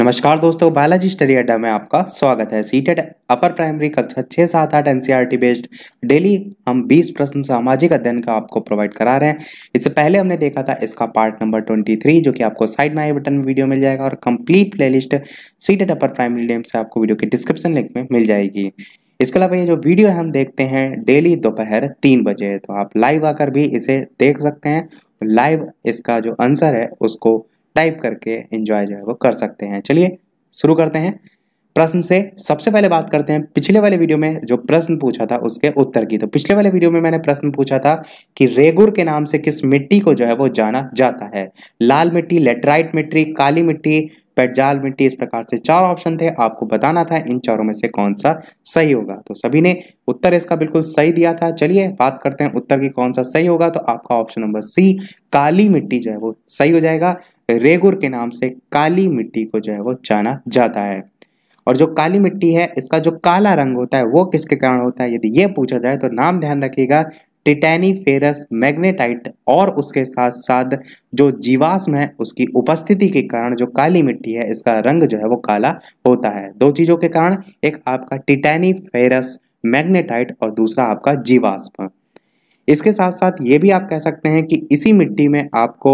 नमस्कार दोस्तों biology study अड्डा में आपका स्वागत है सीटेड अपर प्राइमरी कक्षा छः सात आठ एन बेस्ड डेली हम 20 प्रश्न सामाजिक अध्ययन का आपको प्रोवाइड करा रहे हैं इससे पहले हमने देखा था इसका पार्ट नंबर 23 जो कि आपको साइड में आई बटन में वीडियो मिल जाएगा और complete playlist CTET upper primary name से आपको वीडियो के डिस्क्रिप्शन लिंक में मिल जाएगी इसके अलावा ये जो वीडियो हम देखते हैं डेली दोपहर तीन बजे तो आप लाइव आकर भी इसे देख सकते हैं लाइव इसका जो आंसर है उसको टाइप करके इंजॉय जो है वो कर सकते हैं चलिए शुरू करते हैं प्रश्न से सबसे पहले बात करते हैं पिछले वाले वीडियो में जो प्रश्न पूछा था उसके उत्तर की तो पिछले वाले वीडियो में मैंने प्रश्न पूछा था कि रेगुर के नाम से किस मिट्टी को जो है वो जाना जाता है लाल मिट्टी लेटराइट मिट्टी काली मिट्टी पेटजाल मिट्टी इस प्रकार से चार ऑप्शन थे आपको बताना था इन चारों में से कौन सा सही होगा तो सभी ने उत्तर इसका बिल्कुल सही दिया था चलिए बात करते हैं उत्तर की कौन सा सही होगा तो आपका ऑप्शन नंबर सी काली मिट्टी जो है वो सही हो जाएगा रेगुर के नाम से काली मिट्टी को जो है वो जाना जाता है और जो काली मिट्टी है इसका जो काला रंग होता है वो किसके कारण होता है यदि ये पूछा जाए तो नाम ध्यान रखिएगा फेरस मैग्नेटाइट और उसके साथ साथ जो जीवाश्म है उसकी उपस्थिति के कारण जो काली मिट्टी है इसका रंग जो है वो काला होता है दो चीज़ों के कारण एक आपका फेरस मैग्नेटाइट और दूसरा आपका जीवाश्म इसके साथ साथ ये भी आप कह सकते हैं कि इसी मिट्टी में आपको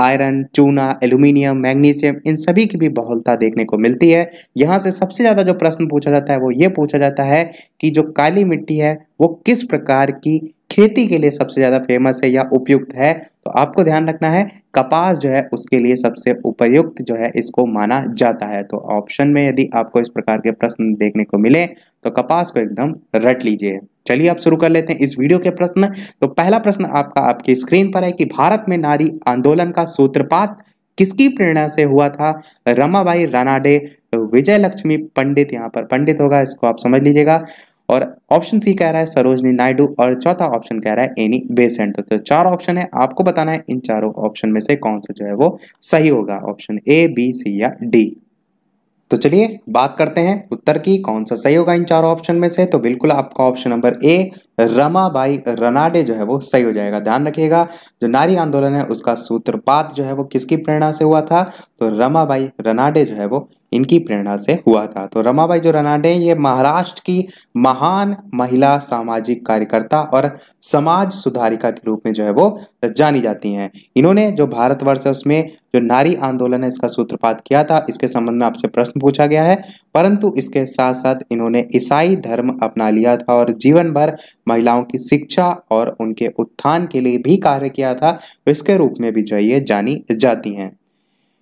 आयरन चूना एल्यूमिनियम मैग्नीशियम इन सभी की भी बहुलता देखने को मिलती है यहाँ से सबसे ज़्यादा जो प्रश्न पूछा जाता है वो ये पूछा जाता है कि जो काली मिट्टी है वो किस प्रकार की खेती के लिए सबसे ज़्यादा फेमस है या उपयुक्त है तो आपको ध्यान रखना है कपास जो है उसके लिए सबसे उपयुक्त जो है इसको माना जाता है तो ऑप्शन में यदि आपको इस प्रकार के प्रश्न देखने को मिले तो कपास को एकदम रट लीजिए चलिए आप शुरू कर लेते हैं इस वीडियो के प्रश्न तो पहला प्रश्न आपका आपकी स्क्रीन पर है कि भारत में नारी आंदोलन का सूत्रपात किसकी प्रेरणा से हुआ था रमाबाई रानाडे विजय लक्ष्मी पंडित यहाँ पर पंडित होगा इसको आप समझ लीजिएगा और ऑप्शन सी कह रहा है सरोजनी नायडू और चौथा ऑप्शन कह रहा है एनी बेसेंट तो चार ऑप्शन है आपको बताना है इन चारों ऑप्शन में से कौन सा जो है वो सही होगा ऑप्शन ए बी सी या डी तो चलिए बात करते हैं उत्तर की कौन सा सही होगा इन चारों ऑप्शन में से तो बिल्कुल आपका option number A Ramabai Ranade जो है वो सही हो जाएगा ध्यान रखिएगा जो नारी आंदोलन है उसका सूत्रपात जो है वो किसकी प्रेरणा से हुआ था तो रमाबाई रनाडे जो है वो इनकी प्रेरणा से हुआ था तो रमाबाई जो रनाडे ये महाराष्ट्र की महान महिला सामाजिक कार्यकर्ता और समाज सुधारिका के रूप में जो है वो जानी जाती हैं इन्होंने जो भारतवर्ष है उसमें जो नारी आंदोलन है इसका सूत्रपात किया था इसके संबंध में आपसे प्रश्न पूछा गया है परंतु इसके साथ साथ इन्होंने ईसाई धर्म अपना लिया था और जीवन भर महिलाओं की शिक्षा और उनके उत्थान के लिए भी कार्य किया था तो इसके रूप में भी जो ये जानी जाती हैं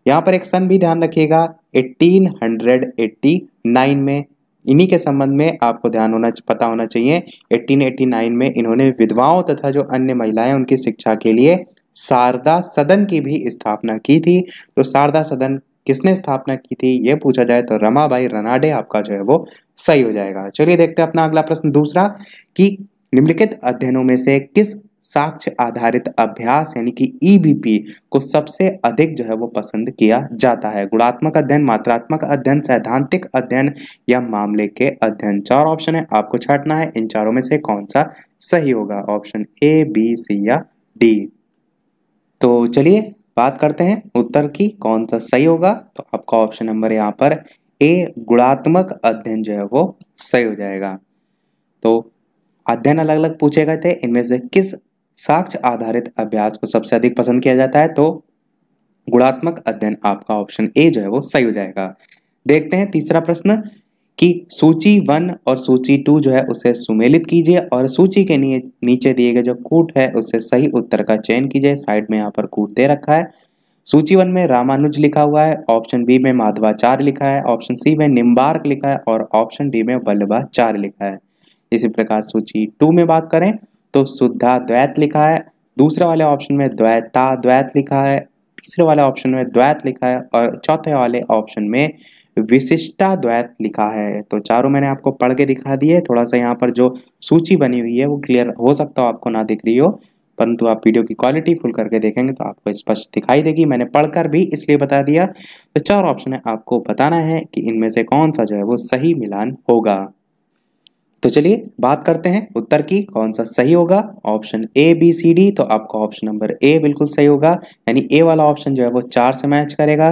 यहाँ पर एक सन भी ध्यान रखिएगा 1889 में इन्हीं के संबंध में आपको ध्यान होना पता होना चाहिए 1889 में इन्होंने विधवाओं तथा जो अन्य महिलाएं उनकी शिक्षा के लिए शारदा सदन की भी स्थापना की थी तो शारदा सदन किसने स्थापना की थी ये पूछा जाए तो रमाबाई रनाडे आपका जो है वो सही हो जाएगा चलिए देखते हैं अपना अगला प्रश्न दूसरा कि निम्नलिखित अध्ययनों में से किस साक्ष्य आधारित अभ्यास यानी कि ईबीपी e को सबसे अधिक जो है वो पसंद किया जाता है गुणात्मक अध्ययन मात्रात्मक अध्ययन सैद्धांतिक अध्ययन या मामले के अध्ययन चार ऑप्शन है आपको छाटना है इन चारों में से कौन सा सही होगा ऑप्शन ए बी सी या डी तो चलिए बात करते हैं उत्तर की कौन सा सही होगा तो आपका ऑप्शन नंबर यहाँ पर ए गुणात्मक अध्ययन जो है वो सही हो जाएगा तो अध्ययन अलग अलग पूछे गए थे इनमें से किस साक्ष्य आधारित अभ्यास को सबसे अधिक पसंद किया जाता है तो गुणात्मक अध्ययन आपका ऑप्शन ए जो है वो सही हो जाएगा देखते हैं तीसरा प्रश्न कि सूची वन और सूची टू जो है उसे सुमेलित कीजिए और सूची के नीचे दिए गए जो कूट है उसे सही उत्तर का चयन कीजिए साइड में यहाँ पर कूट दे रखा है सूची वन में रामानुज लिखा हुआ है ऑप्शन बी में माधवाचार्य लिखा है ऑप्शन सी में निम्बार्क लिखा है और ऑप्शन डी में वल्लभाचार्य लिखा है इसी प्रकार सूची टू में बात करें तो शुद्धा द्वैत लिखा है दूसरे वाले ऑप्शन में द्वैता द्वैत लिखा है तीसरे वाले ऑप्शन में द्वैत लिखा है और चौथे वाले ऑप्शन में विशिष्टा द्वैत लिखा है तो चारों मैंने आपको पढ़ के दिखा दिए थोड़ा सा यहाँ पर जो सूची बनी हुई है वो क्लियर हो सकता हो आपको ना दिख रही हो परंतु आप वीडियो की क्वालिटी फुल करके देखेंगे तो आपको स्पष्ट दिखाई देगी मैंने पढ़कर भी इसलिए बता दिया तो चार ऑप्शन है आपको बताना है कि इनमें से कौन सा जो है वो सही मिलान होगा तो चलिए बात करते हैं उत्तर की कौन सा सही होगा option A B C D तो आपका ऑप्शन नंबर ए बिल्कुल सही होगा यानी ए वाला ऑप्शन जो है वो चार से मैच करेगा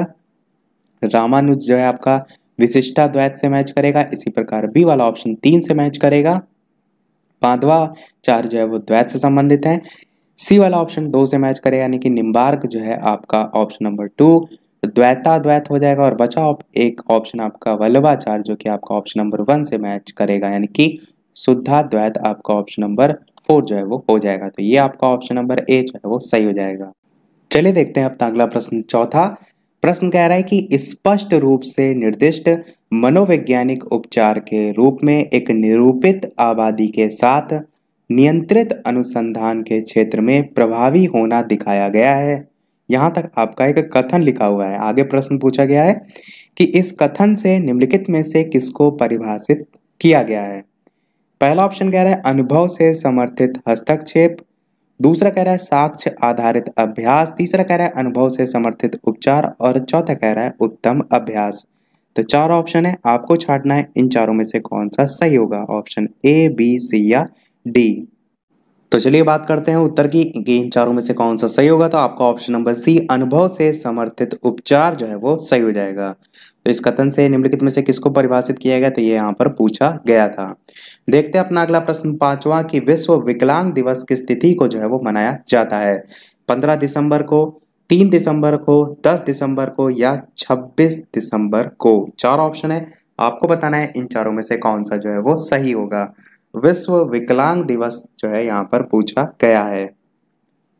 रामानुज जो है आपका विशिष्टा द्वैत से मैच करेगा इसी प्रकार बी वाला ऑप्शन तीन से मैच करेगा पांचवा चार जो है वो द्वैत से संबंधित है सी वाला ऑप्शन दो से मैच करेगा यानी कि निम्बार्क जो है आपका ऑप्शन नंबर टू द्वैता द्वैत हो जाएगा और बचा एक ऑप्शन आपका वल्लभाचार्य जो कि आपका ऑप्शन नंबर वन से मैच करेगा यानी कि शुद्धा द्वैत आपका ऑप्शन नंबर फोर जो है वो हो जाएगा तो ये आपका ऑप्शन नंबर ए जो है वो सही हो जाएगा चलिए देखते हैं अपना अगला प्रश्न चौथा प्रश्न कह रहा है कि स्पष्ट रूप से निर्दिष्ट मनोवैज्ञानिक उपचार के रूप में एक निरूपित आबादी के साथ नियंत्रित अनुसंधान के क्षेत्र में प्रभावी होना दिखाया गया है यहाँ तक आपका एक कथन लिखा हुआ है आगे प्रश्न पूछा गया है कि इस कथन से निम्नलिखित में से किसको परिभाषित किया गया है पहला ऑप्शन कह रहा है अनुभव से समर्थित हस्तक्षेप दूसरा कह रहा है साक्ष्य आधारित अभ्यास तीसरा कह रहा है अनुभव से समर्थित उपचार और चौथा कह रहा है उत्तम अभ्यास तो चार ऑप्शन है आपको छाटना है इन चारों में से कौन सा सही होगा ऑप्शन ए बी सी या डी तो चलिए बात करते हैं उत्तर की कि इन चारों में से कौन सा सही होगा तो आपका ऑप्शन नंबर सी अनुभव से समर्थित उपचार जो है वो सही हो जाएगा तो इस कथन से निम्नलिखित में से किसको परिभाषित किया गया तो ये यहाँ पर पूछा गया था देखते हैं अपना अगला प्रश्न पांचवा कि विश्व विकलांग दिवस की तिथि को जो है वो मनाया जाता है पंद्रह दिसंबर को तीन दिसंबर को दस दिसंबर को या छब्बीस दिसंबर को चार ऑप्शन है आपको बताना है इन चारों में से कौन सा जो है वो सही होगा विश्व विकलांग दिवस जो है यहाँ पर पूछा गया है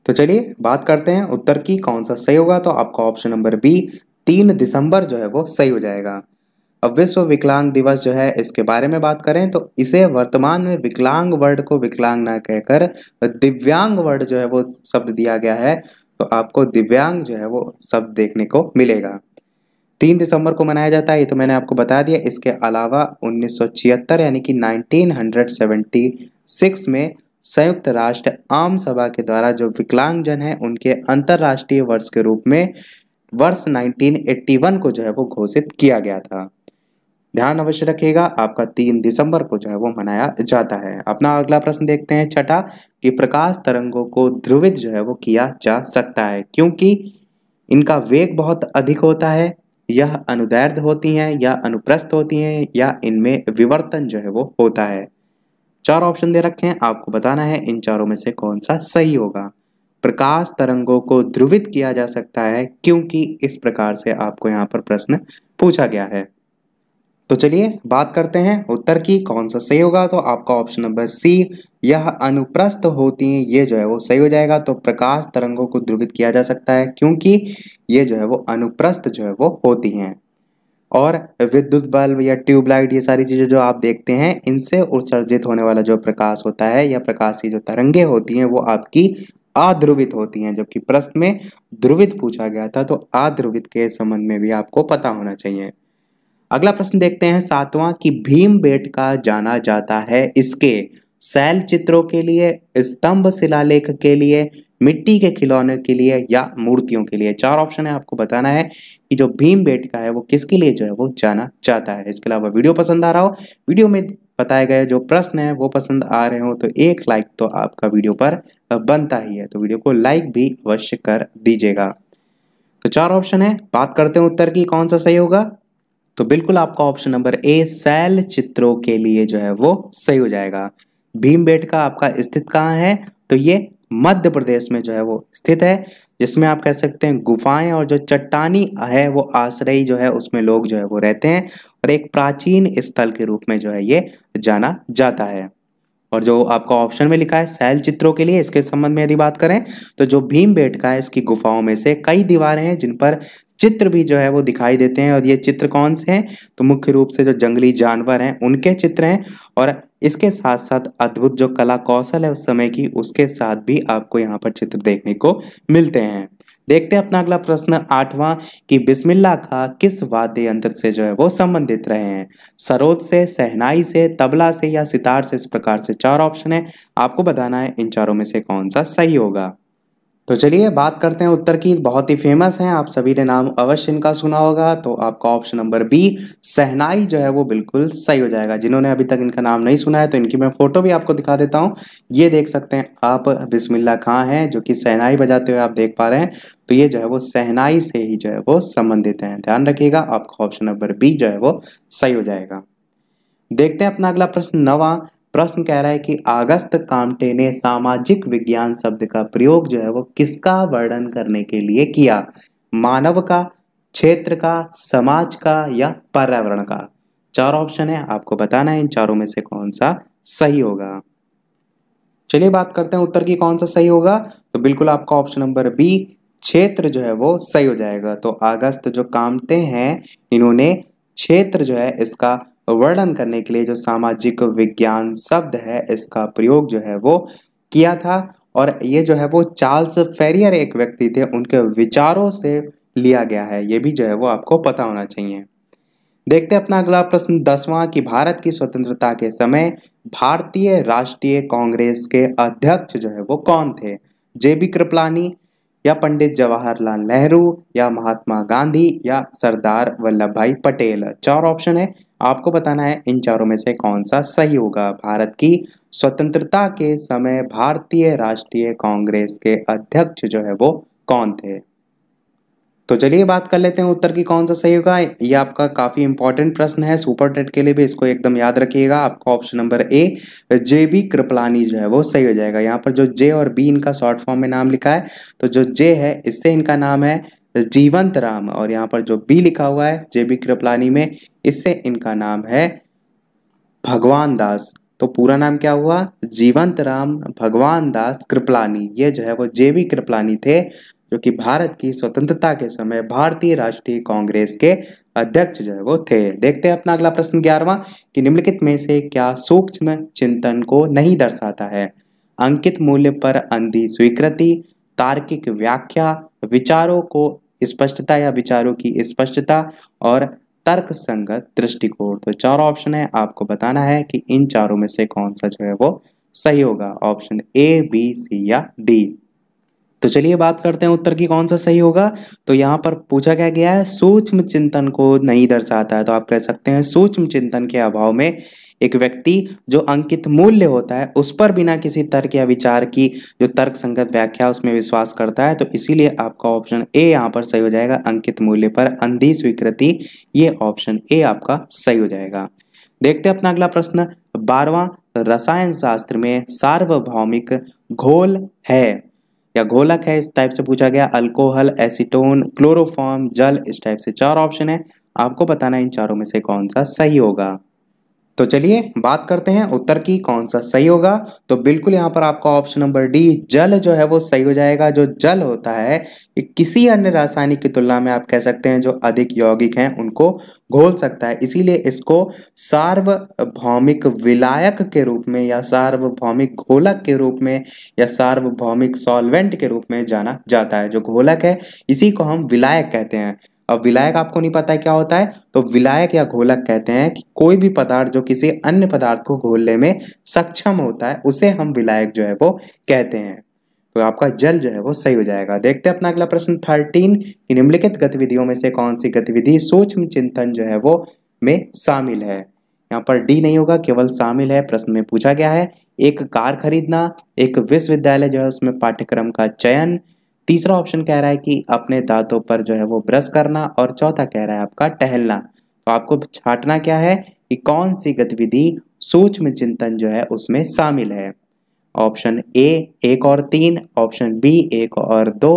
तो चलिए बात करते हैं उत्तर की कौन सा सही होगा तो आपका ऑप्शन नंबर बी तीन दिसंबर जो है वो सही हो जाएगा अब विश्व विकलांग दिवस जो है इसके बारे में बात करें तो इसे वर्तमान में विकलांग वर्ड को विकलांग ना कहकर दिव्यांग वर्ड जो है वो शब्द दिया गया है तो आपको दिव्यांग जो है वो शब्द देखने को मिलेगा तीन दिसंबर को मनाया जाता है ये तो मैंने आपको बता दिया इसके अलावा छिहत्तर यानी कि 1976 में संयुक्त राष्ट्र आम सभा के द्वारा जो विकलांगजन है उनके अंतर्राष्ट्रीय वर्ष के रूप में वर्ष 1981 को जो है वो घोषित किया गया था ध्यान अवश्य रखिएगा आपका तीन दिसंबर को जो है वो मनाया जाता है अपना अगला प्रश्न देखते हैं छठा कि प्रकाश तरंगों को ध्रुवित जो है वो किया जा सकता है क्योंकि इनका वेग बहुत अधिक होता है यह अनुदैर्ध होती हैं या अनुप्रस्थ होती हैं या इनमें विवर्तन जो है वो होता है चार ऑप्शन दे रखे हैं आपको बताना है इन चारों में से कौन सा सही होगा प्रकाश तरंगों को ध्रुवित किया जा सकता है क्योंकि इस प्रकार से आपको यहाँ पर प्रश्न पूछा गया है तो चलिए बात करते हैं उत्तर की कौन सा सही होगा तो आपका ऑप्शन नंबर सी यह अनुप्रस्थ होती हैं ये जो है वो सही हो जाएगा तो प्रकाश तरंगों को ध्रुवित किया जा सकता है क्योंकि ये जो है वो अनुप्रस्थ जो है वो होती हैं और विद्युत बल्ब या ट्यूबलाइट ये सारी चीज़ें जो आप देखते हैं इनसे उत्सर्जित होने वाला जो प्रकाश होता है या प्रकाश की जो तरंगे होती हैं वो आपकी आध्रुवित होती हैं जबकि प्रश्न में ध्रुवित पूछा गया था तो आध्रुवित के संबंध में भी आपको पता होना चाहिए अगला प्रश्न देखते हैं सातवां कि भीम बेट का जाना जाता है इसके शैल चित्रों के लिए स्तंभ शिलालेख के लिए मिट्टी के खिलौने के लिए या मूर्तियों के लिए चार ऑप्शन है आपको बताना है कि जो भीम बेटका है वो किसके लिए जो है वो जाना चाहता है इसके अलावा वीडियो पसंद आ रहा हो वीडियो में बताए गए जो प्रश्न है वो पसंद आ रहे हो तो एक लाइक तो आपका वीडियो पर बनता ही है तो वीडियो को लाइक भी अवश्य कर दीजिएगा तो चार ऑप्शन है बात करते हैं उत्तर की कौन सा सही होगा तो बिल्कुल आपका ऑप्शन नंबर ए शैल चित्रों के लिए जो है वो सही हो जाएगा भीमबेटका आपका स्थित कहाँ है तो ये मध्य प्रदेश में जो है वो स्थित है जिसमें आप कह सकते हैं गुफाएं और जो चट्टानी है वो आश्रय जो है उसमें लोग जो है वो रहते हैं और एक प्राचीन स्थल के रूप में जो है ये जाना जाता है और जो आपका ऑप्शन में लिखा है शैल चित्रों के लिए इसके संबंध में यदि बात करें तो जो भीम बेटका है इसकी गुफाओं में से कई दीवारें हैं जिन पर चित्र भी जो है वो दिखाई देते हैं और ये चित्र कौन से हैं तो मुख्य रूप से जो जंगली जानवर हैं उनके चित्र हैं और इसके साथ साथ अद्भुत जो कला कौशल है उस समय की उसके साथ भी आपको यहाँ पर चित्र देखने को मिलते हैं देखते हैं अपना अगला प्रश्न आठवां कि बिस्मिल्ला का किस वाद्य यंत्र से जो है वो संबंधित रहे हैं सरोद से सहनाई से तबला से या सितार से इस प्रकार से चार ऑप्शन है आपको बताना है इन चारों में से कौन सा सही होगा तो चलिए बात करते हैं उत्तर की बहुत ही फेमस हैं आप सभी ने नाम अवश्य इनका सुना होगा तो आपका ऑप्शन नंबर बी सहनाई जो है वो बिल्कुल सही हो जाएगा जिन्होंने अभी तक इनका नाम नहीं सुना है तो इनकी मैं फोटो भी आपको दिखा देता हूं ये देख सकते हैं आप बिस्मिल्ला खां हैं जो कि सहनाई बजाते हुए आप देख पा रहे हैं तो ये जो है वो सहनाई से ही जो है वो संबंधित हैं ध्यान रखिएगा आपका ऑप्शन नंबर बी जो है वो सही हो जाएगा देखते हैं अपना अगला प्रश्न नवा प्रश्न कह रहा है कि अगस्त कामटे ने सामाजिक विज्ञान शब्द का प्रयोग जो है वो किसका वर्णन करने के लिए किया मानव का क्षेत्र का समाज का या पर्यावरण का चार ऑप्शन है आपको बताना है इन चारों में से कौन सा सही होगा चलिए बात करते हैं उत्तर की कौन सा सही होगा तो बिल्कुल आपका ऑप्शन नंबर बी क्षेत्र जो है वो सही हो जाएगा तो अगस्त जो कामते हैं इन्होंने क्षेत्र जो है इसका वर्णन करने के लिए जो सामाजिक विज्ञान शब्द है इसका प्रयोग जो है वो किया था और ये जो है वो चार्ल्स फेरियर एक व्यक्ति थे उनके विचारों से लिया गया है ये भी जो है वो आपको पता होना चाहिए देखते हैं अपना अगला प्रश्न दसवां कि भारत की स्वतंत्रता के समय भारतीय राष्ट्रीय कांग्रेस के अध्यक्ष जो है वो कौन थे जे बी कृपलानी या पंडित जवाहरलाल नेहरू या महात्मा गांधी या सरदार वल्लभ भाई पटेल चार ऑप्शन है आपको बताना है इन चारों में से कौन सा सही होगा भारत की स्वतंत्रता के समय भारतीय राष्ट्रीय कांग्रेस के अध्यक्ष जो है वो कौन थे तो चलिए बात कर लेते हैं उत्तर की कौन सा सही होगा ये आपका काफ़ी इंपॉर्टेंट प्रश्न है सुपर टेट के लिए भी इसको एकदम याद रखिएगा आपका option number A J B Kripalani जो है वो सही हो जाएगा यहाँ पर जो जे और बी इनका शॉर्ट फॉर्म में नाम लिखा है तो जो जे है इससे इनका नाम है जीवंत राम और यहाँ पर जो बी लिखा हुआ है जे बी कृपलानी में इससे इनका नाम है भगवान दास तो पूरा नाम क्या हुआ जीवंत राम भगवान दास कृपलानी ये जो है वो जे बी कृपलानी थे जो कि भारत की स्वतंत्रता के समय भारतीय राष्ट्रीय कांग्रेस के अध्यक्ष जो है वो थे देखते हैं अपना अगला प्रश्न ग्यारहवा कि निम्नलिखित में से क्या सूक्ष्म चिंतन को नहीं दर्शाता है अंकित मूल्य पर अंधी स्वीकृति तार्किक व्याख्या विचारों को स्पष्टता या विचारों की स्पष्टता और तर्क संगत दृष्टिकोण तो चार ऑप्शन है आपको बताना है कि इन चारों में से कौन सा जो है वो सही होगा ऑप्शन ए बी सी या डी तो चलिए बात करते हैं उत्तर की कौन सा सही होगा तो यहाँ पर पूछा क्या गया है सूक्ष्म चिंतन को नहीं दर्शाता है तो आप कह सकते हैं सूक्ष्म चिंतन के अभाव में एक व्यक्ति जो अंकित मूल्य होता है उस पर बिना किसी तर्क या विचार की जो तर्क संगत व्याख्या उसमें विश्वास करता है तो इसीलिए आपका ऑप्शन ए यहाँ पर सही हो जाएगा अंकित मूल्य पर अंधी स्वीकृति ये ऑप्शन ए आपका सही हो जाएगा देखते हैं अपना अगला प्रश्न बारवा रसायन शास्त्र में सार्वभौमिक घोल है या घोलक है इस टाइप से पूछा गया अल्कोहल एसिटोन क्लोरोफॉर्म जल इस टाइप से चार ऑप्शन है आपको बताना है इन चारों में से कौन सा सही होगा तो चलिए बात करते हैं उत्तर की कौन सा सही होगा तो बिल्कुल यहाँ पर आपका ऑप्शन नंबर डी जल जो है वो सही हो जाएगा जो जल होता है कि किसी अन्य रासायनिक की तुलना में आप कह सकते हैं जो अधिक यौगिक हैं उनको घोल सकता है इसीलिए इसको सार्वभौमिक विलायक के रूप में या सार्वभौमिक घोलक के रूप में या सार्वभौमिक सॉल्वेंट के रूप में जाना जाता है जो घोलक है इसी को हम विलायक कहते हैं अब विलायक आपको नहीं पता है क्या होता है तो विलायक या घोलक कहते हैं कि कोई भी पदार्थ जो किसी अन्य पदार्थ को घोलने में सक्षम होता है उसे हम विलायक जो है वो कहते हैं तो आपका जल जो है वो सही हो जाएगा देखते हैं अपना अगला प्रश्न थर्टीन निम्नलिखित गतिविधियों में से कौन सी गतिविधि सूक्ष्म चिंतन जो है वो में शामिल है यहाँ पर डी नहीं होगा केवल शामिल है प्रश्न में पूछा गया है एक कार खरीदना एक विश्वविद्यालय जो है उसमें पाठ्यक्रम का चयन तीसरा ऑप्शन कह रहा है कि अपने दांतों पर जो है वो ब्रश करना और चौथा कह रहा है आपका टहलना तो आपको छाटना क्या है कि कौन सी गतिविधि सूक्ष्म चिंतन जो है उसमें शामिल है ऑप्शन ए एक और तीन ऑप्शन बी एक और दो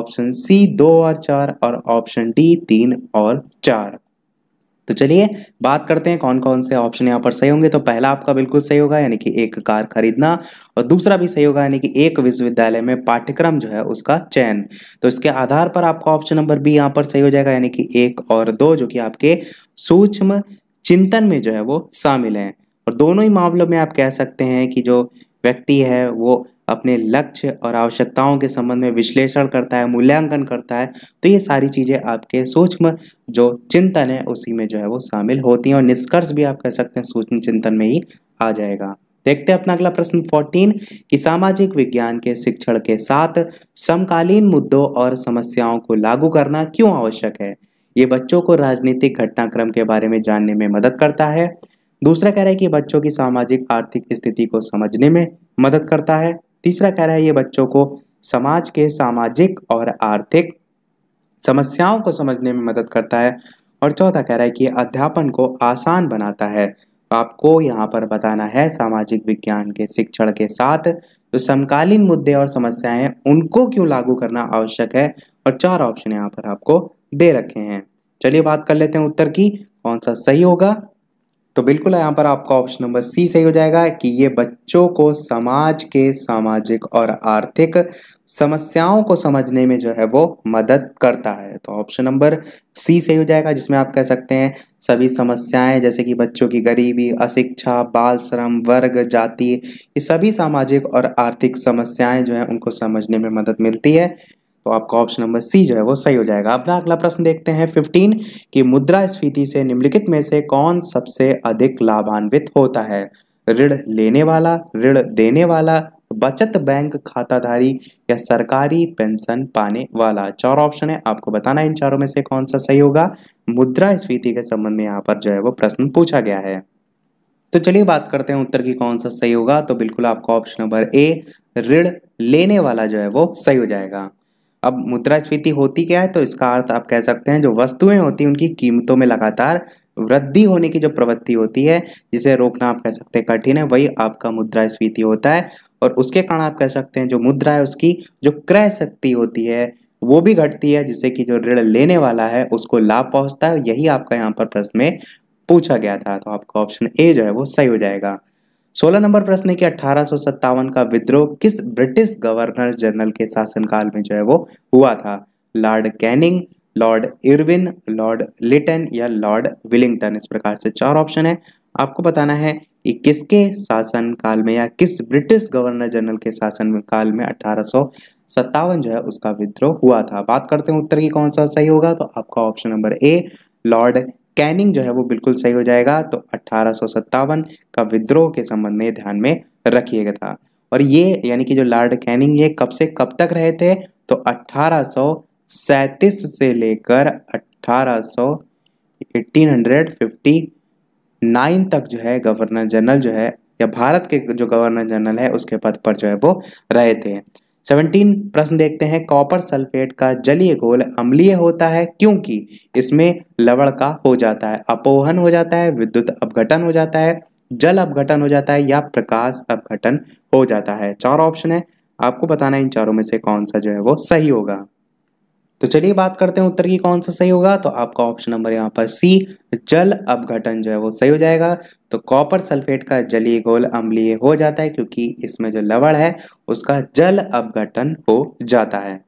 ऑप्शन सी दो और चार और ऑप्शन डी तीन और चार तो चलिए बात करते हैं कौन कौन से ऑप्शन यहाँ पर सही होंगे तो पहला आपका बिल्कुल सही होगा यानी कि एक कार खरीदना और दूसरा भी सही होगा यानी कि एक विश्वविद्यालय में पाठ्यक्रम जो है उसका चयन तो इसके आधार पर आपका ऑप्शन नंबर बी यहाँ पर सही हो जाएगा यानी कि एक और दो जो कि आपके सूक्ष्म चिंतन में जो है वो शामिल हैं और दोनों ही मामलों में आप कह सकते हैं कि जो व्यक्ति है वो अपने लक्ष्य और आवश्यकताओं के संबंध में विश्लेषण करता है मूल्यांकन करता है तो ये सारी चीज़ें आपके सूक्ष्म जो चिंतन है उसी में जो है वो शामिल होती हैं और निष्कर्ष भी आप कह सकते हैं सूक्ष्म चिंतन में ही आ जाएगा देखते हैं अपना अगला प्रश्न 14 कि सामाजिक विज्ञान के शिक्षण के साथ समकालीन मुद्दों और समस्याओं को लागू करना क्यों आवश्यक है ये बच्चों को राजनीतिक घटनाक्रम के बारे में जानने में मदद करता है दूसरा कह रहा है कि बच्चों की सामाजिक आर्थिक स्थिति को समझने में मदद करता है तीसरा कह रहा है ये बच्चों को समाज के सामाजिक और आर्थिक समस्याओं को समझने में मदद करता है और चौथा कह रहा है कि अध्यापन को आसान बनाता है तो आपको यहाँ पर बताना है सामाजिक विज्ञान के शिक्षण के साथ जो समकालीन मुद्दे और समस्याएं हैं उनको क्यों लागू करना आवश्यक है और चार ऑप्शन यहाँ पर आपको दे रखे हैं चलिए बात कर लेते हैं उत्तर की कौन सा सही होगा तो बिल्कुल यहाँ पर आपका ऑप्शन नंबर सी सही हो जाएगा कि ये बच्चों को समाज के सामाजिक और आर्थिक समस्याओं को समझने में जो है वो मदद करता है तो ऑप्शन नंबर सी सही हो जाएगा जिसमें आप कह सकते हैं सभी समस्याएं जैसे कि बच्चों की गरीबी अशिक्षा बाल श्रम वर्ग जाति ये सभी सामाजिक और आर्थिक समस्याएं जो है उनको समझने में मदद मिलती है तो आपका ऑप्शन नंबर सी जो है वो सही हो जाएगा अपना अगला प्रश्न देखते हैं फिफ्टीन मुद्रा स्फीति से निम्नलिखित में से कौन सबसे अधिक लाभान्वित होता है ऋण लेने वाला ऋण देने वाला बचत बैंक खाताधारी या सरकारी पेंशन पाने वाला चार ऑप्शन है आपको बताना है इन चारों में से कौन सा सही होगा मुद्रा स्फीति के संबंध में यहाँ पर जो है वो प्रश्न पूछा गया है तो चलिए बात करते हैं उत्तर की कौन सा सही होगा तो बिल्कुल आपका ऑप्शन नंबर ए ऋण लेने वाला जो है वो सही हो जाएगा अब मुद्रास्फीति होती क्या है तो इसका अर्थ आप कह सकते हैं जो वस्तुएं होती हैं उनकी कीमतों में लगातार वृद्धि होने की जो प्रवृत्ति होती है जिसे रोकना आप कह सकते हैं कठिन है वही आपका मुद्रास्फीति होता है और उसके कारण आप कह सकते हैं जो मुद्रा है उसकी जो क्रय शक्ति होती है वो भी घटती है जिससे कि जो ऋण लेने वाला है उसको लाभ पहुंचता है यही आपका यहाँ पर प्रश्न में पूछा गया था तो आपका ऑप्शन ए जो है वो सही हो जाएगा सोलह नंबर प्रश्न है कि अठारह का विद्रोह किस ब्रिटिश गवर्नर जनरल के शासनकाल में जो है वो हुआ था Lord Canning Lord Irwin Lord Lytton या लॉर्ड विलिंगटन इस प्रकार से चार ऑप्शन है आपको बताना है कि किसके शासनकाल में या किस ब्रिटिश गवर्नर जनरल के शासनकाल में अठारह सत्तावन जो है उसका विद्रोह हुआ था बात करते हैं उत्तर की कौन सा सही होगा तो आपका option number A Lord Canning जो है वो बिल्कुल सही हो जाएगा तो अट्ठारह का विद्रोह के संबंध में ध्यान में रखिएगा था और ये यानी कि जो लॉर्ड कैनिंग ये कब से कब तक रहे थे तो अट्ठारह से लेकर अठारह सौ तक जो है गवर्नर जनरल जो है या भारत के जो गवर्नर जनरल है उसके पद पर जो है वो रहे थे सेवनटीन प्रश्न देखते हैं कॉपर सल्फेट का जलीय घोल अम्लीय होता है क्योंकि इसमें लवण का हो जाता है अपोहन हो जाता है विद्युत अपघटन हो जाता है जल अपघटन हो जाता है या प्रकाश अपघटन हो जाता है चार ऑप्शन है आपको बताना है इन चारों में से कौन सा जो है वो सही होगा तो चलिए बात करते हैं उत्तर की कौन सा सही होगा तो आपका ऑप्शन नंबर यहाँ पर सी जल अपघटन जो है वो सही हो जाएगा तो कॉपर सल्फेट का जलीय गोल अम्लीय हो जाता है क्योंकि इसमें जो लवण है उसका जल अपघटन हो जाता है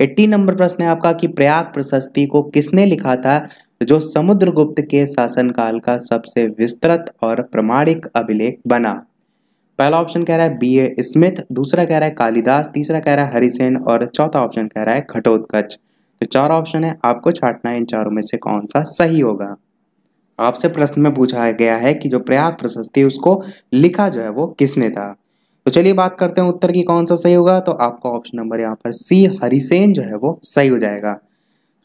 एट्टी नंबर प्रश्न है आपका कि प्रयाग प्रशस्ति को किसने लिखा था जो समुद्रगुप्त के शासनकाल का सबसे विस्तृत और प्रमाणिक अभिलेख बना पहला ऑप्शन कह रहा है बी ए स्मिथ दूसरा कह रहा है कालिदास तीसरा कह रहा है हरिसेन और चौथा ऑप्शन कह रहा है खटोत्कच। तो चार ऑप्शन है आपको छाटना है इन चारों में से कौन सा सही होगा आपसे प्रश्न में पूछा गया है कि जो प्रयाग प्रशस्ति उसको लिखा जो है वो किसने था तो चलिए बात करते हैं उत्तर की कौन सा सही होगा तो आपका ऑप्शन नंबर यहाँ पर सी हरिसेन जो है वो सही हो जाएगा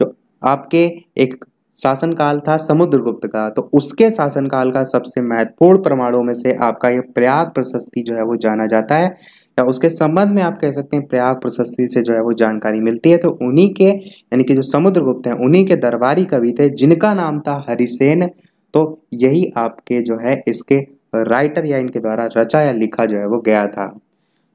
तो आपके एक शासनकाल था समुद्रगुप्त का तो उसके शासनकाल का सबसे महत्वपूर्ण प्रमाणों में से आपका ये प्रयाग प्रशस्ति जो है वो जाना जाता है या उसके संबंध में आप कह सकते हैं प्रयाग प्रशस्ति से जो है वो जानकारी मिलती है तो उन्हीं के यानी कि जो समुद्रगुप्त हैं उन्हीं के दरबारी कवि थे जिनका नाम था हरिसेन तो यही आपके जो है इसके राइटर या इनके द्वारा रचा या लिखा जो है वो गया था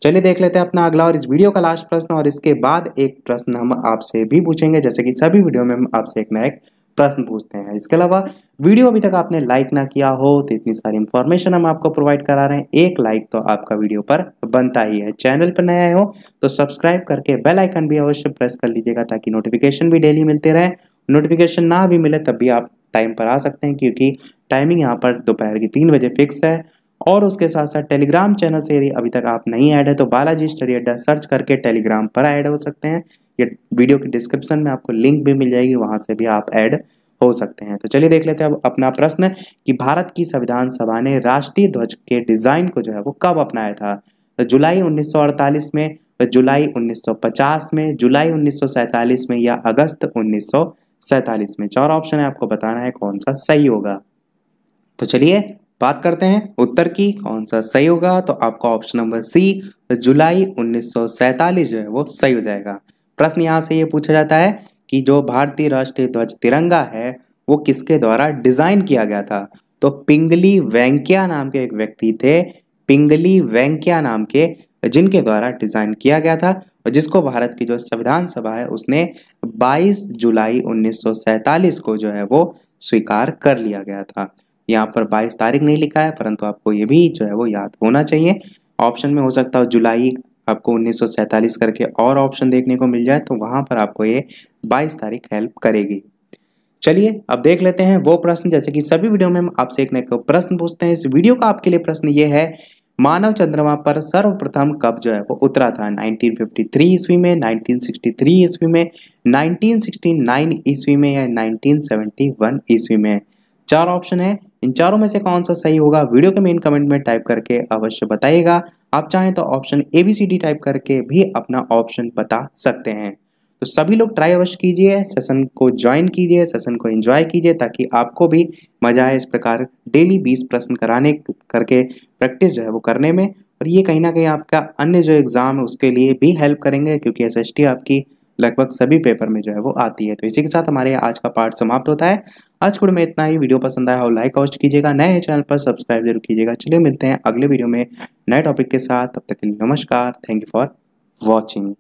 चलिए देख लेते हैं अपना अगला और इस वीडियो का लास्ट प्रश्न और इसके बाद एक प्रश्न हम आपसे भी पूछेंगे जैसे कि सभी वीडियो में हम आपसे एक ना एक प्रश्न पूछते हैं इसके अलावा वीडियो अभी तक आपने लाइक ना किया हो तो इतनी सारी इन्फॉर्मेशन हम आपको प्रोवाइड करा रहे हैं एक लाइक तो आपका वीडियो पर बनता ही है चैनल पर नया हो तो सब्सक्राइब करके बेल आइकन भी अवश्य प्रेस कर लीजिएगा ताकि नोटिफिकेशन भी डेली मिलते रहे नोटिफिकेशन ना भी मिले तब भी आप टाइम पर आ सकते हैं क्योंकि टाइमिंग यहाँ पर दोपहर की तीन बजे फिक्स है और उसके साथ साथ टेलीग्राम चैनल से यदि अभी तक आप नहीं ऐड है तो बालाजी स्टडी अड्डा सर्च करके टेलीग्राम पर ऐड हो सकते हैं ये वीडियो के डिस्क्रिप्शन में आपको लिंक भी मिल जाएगी वहाँ से भी आप ऐड हो सकते हैं तो चलिए देख लेते हैं अब अपना प्रश्न कि भारत की संविधान सभा ने राष्ट्रीय ध्वज के डिजाइन को जो है वो कब अपनाया था तो जुलाई 1948 में जुलाई 1950 में जुलाई 1947 में या अगस्त 1947 में चार ऑप्शन है आपको बताना है कौन सा सही होगा तो चलिए बात करते हैं उत्तर की कौन सा सही होगा तो आपका ऑप्शन नंबर सी जुलाई 1947 जो है वो सही हो जाएगा प्रश्न यहाँ से ये पूछा जाता है कि जो भारतीय राष्ट्रीय ध्वज तिरंगा है वो किसके द्वारा डिज़ाइन किया गया था तो पिंगली वेंकिया नाम के एक व्यक्ति थे पिंगली वेंकिया नाम के जिनके द्वारा डिज़ाइन किया गया था और जिसको भारत की जो संविधान सभा है उसने 22 जुलाई 1947 को जो है वो स्वीकार कर लिया गया था यहाँ पर 22 तारीख नहीं लिखा है परंतु आपको ये भी जो है वो याद होना चाहिए ऑप्शन में हो सकता है जुलाई आपको 1947 करके और ऑप्शन देखने को मिल जाए तो वहाँ पर आपको ये 22 तारीख हेल्प करेगी चलिए अब देख लेते हैं वो प्रश्न जैसे कि सभी वीडियो में हम आपसे एक नए प्रश्न पूछते हैं इस वीडियो का आपके लिए प्रश्न ये है मानव चंद्रमा पर सर्वप्रथम कब जो है वो उतरा था 1953 ईस्वी में 1963 ईस्वी में 1969 ईस्वी में या 1971 ईस्वी में चार ऑप्शन है इन चारों में से कौन सा सही होगा वीडियो के मेन कमेंट में टाइप करके अवश्य बताइएगा आप चाहें तो option A B C D type करके भी अपना ऑप्शन बता सकते हैं तो सभी लोग ट्राई अवश्य कीजिए सेशन को ज्वाइन कीजिए सेशन को एंजॉय कीजिए ताकि आपको भी मजा आए इस प्रकार डेली बीस प्रश्न कराने करके प्रैक्टिस जो है वो करने में और ये कहीं ना कहीं आपका अन्य जो एग्ज़ाम है उसके लिए भी हेल्प करेंगे क्योंकि एस आपकी लगभग सभी पेपर में जो है वो आती है तो इसी के साथ हमारे आज का पार्ट समाप्त होता है आज वीडियो में इतना ही वीडियो पसंद आया हो लाइक अवश्य कीजिएगा नए चैनल पर सब्सक्राइब जरूर कीजिएगा चलिए मिलते हैं अगले वीडियो में नए टॉपिक के साथ तब तक के लिए नमस्कार थैंक यू फॉर वॉचिंग